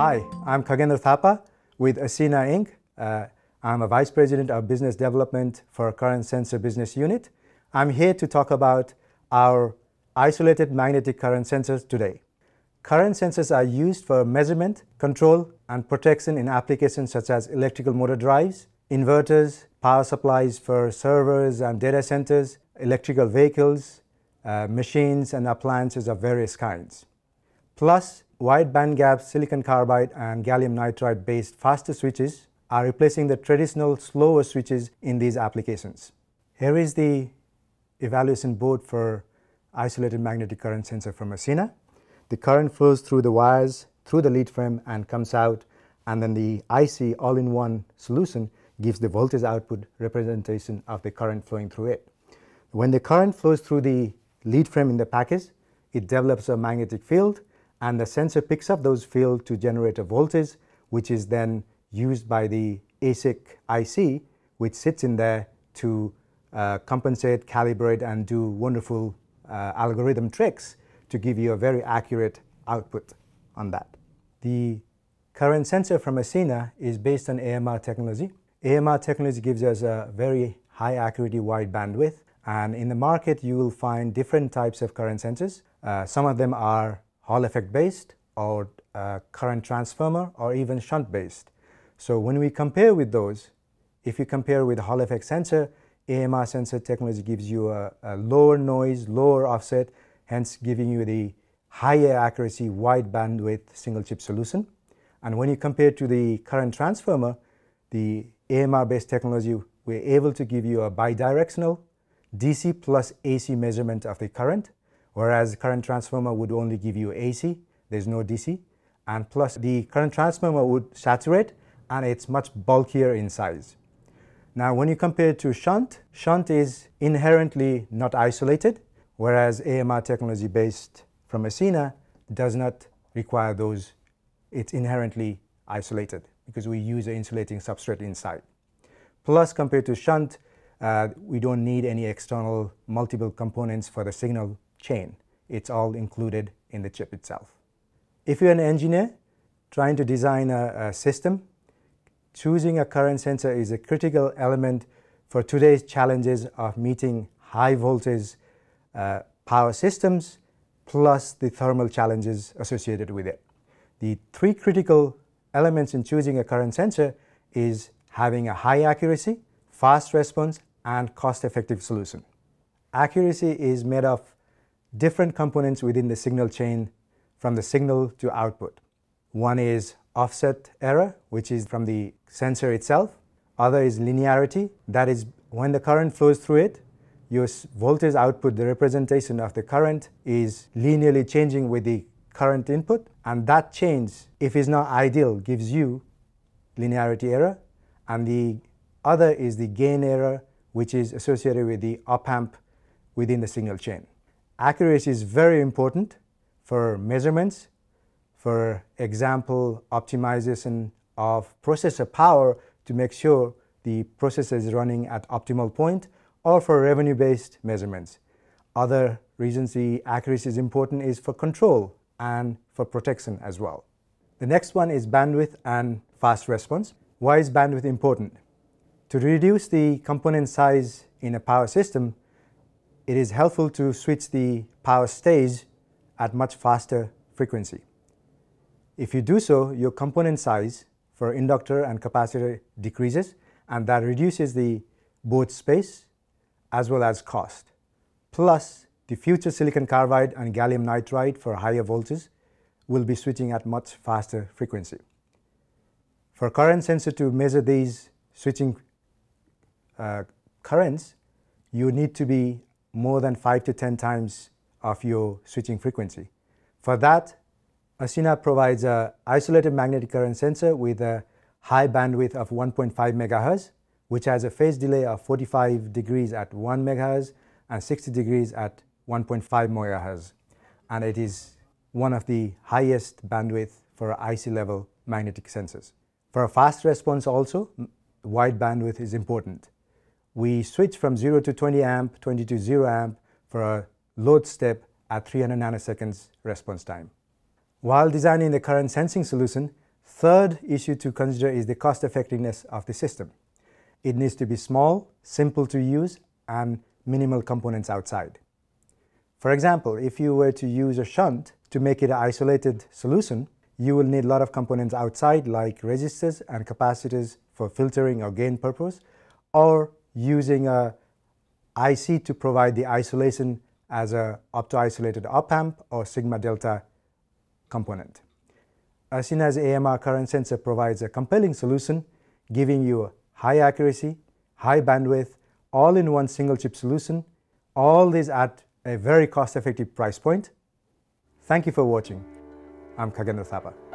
Hi, I'm Kagender Thapa with Asina Inc. Uh, I'm a Vice President of Business Development for Current Sensor Business Unit. I'm here to talk about our isolated magnetic current sensors today. Current sensors are used for measurement, control, and protection in applications such as electrical motor drives, inverters, power supplies for servers and data centers, electrical vehicles, uh, machines, and appliances of various kinds. Plus, wide bandgap silicon carbide and gallium nitride based faster switches are replacing the traditional slower switches in these applications. Here is the evaluation board for isolated magnetic current sensor from Messina. The current flows through the wires, through the lead frame and comes out and then the IC all-in-one solution gives the voltage output representation of the current flowing through it. When the current flows through the lead frame in the package, it develops a magnetic field and the sensor picks up those fields to generate a voltage, which is then used by the ASIC IC, which sits in there to uh, compensate, calibrate, and do wonderful uh, algorithm tricks to give you a very accurate output on that. The current sensor from Asina is based on AMR technology. AMR technology gives us a very high accuracy wide bandwidth, and in the market, you will find different types of current sensors. Uh, some of them are Hall effect based or uh, current transformer or even shunt based. So when we compare with those, if you compare with Hall effect sensor, AMR sensor technology gives you a, a lower noise, lower offset, hence giving you the higher accuracy, wide bandwidth single chip solution. And when you compare to the current transformer, the AMR based technology, we're able to give you a bidirectional DC plus AC measurement of the current Whereas current transformer would only give you AC, there's no DC. And plus the current transformer would saturate and it's much bulkier in size. Now when you compare it to shunt, shunt is inherently not isolated, whereas AMR technology based from Messina does not require those. It's inherently isolated because we use an insulating substrate inside. Plus, compared to shunt, uh, we don't need any external multiple components for the signal chain. It's all included in the chip itself. If you're an engineer trying to design a, a system, choosing a current sensor is a critical element for today's challenges of meeting high voltage uh, power systems plus the thermal challenges associated with it. The three critical elements in choosing a current sensor is having a high accuracy, fast response, and cost-effective solution. Accuracy is made of different components within the signal chain from the signal to output. One is offset error, which is from the sensor itself. Other is linearity, that is when the current flows through it, your voltage output, the representation of the current, is linearly changing with the current input. And that change, if it's not ideal, gives you linearity error. And the other is the gain error, which is associated with the op amp within the signal chain. Accuracy is very important for measurements, for example, optimization of processor power to make sure the processor is running at optimal point or for revenue-based measurements. Other reasons the accuracy is important is for control and for protection as well. The next one is bandwidth and fast response. Why is bandwidth important? To reduce the component size in a power system, it is helpful to switch the power stage at much faster frequency. If you do so, your component size for inductor and capacitor decreases, and that reduces the both space as well as cost. Plus, the future silicon carbide and gallium nitride for higher voltages will be switching at much faster frequency. For current sensor to measure these switching uh, currents, you need to be more than five to 10 times of your switching frequency. For that, Asina provides an isolated magnetic current sensor with a high bandwidth of 1.5 megahertz, which has a phase delay of 45 degrees at 1 megahertz and 60 degrees at 1.5 megahertz. And it is one of the highest bandwidth for IC level magnetic sensors. For a fast response also, wide bandwidth is important we switch from 0 to 20 amp, 20 to 0 amp for a load step at 300 nanoseconds response time. While designing the current sensing solution, third issue to consider is the cost effectiveness of the system. It needs to be small, simple to use, and minimal components outside. For example, if you were to use a shunt to make it an isolated solution, you will need a lot of components outside like resistors and capacitors for filtering or gain purpose, or using a IC to provide the isolation as a opto-isolated op-amp or sigma delta component. Asina's AMR current sensor provides a compelling solution, giving you high accuracy, high bandwidth, all in one single chip solution, all this at a very cost effective price point. Thank you for watching. I'm Kagendra Thapa.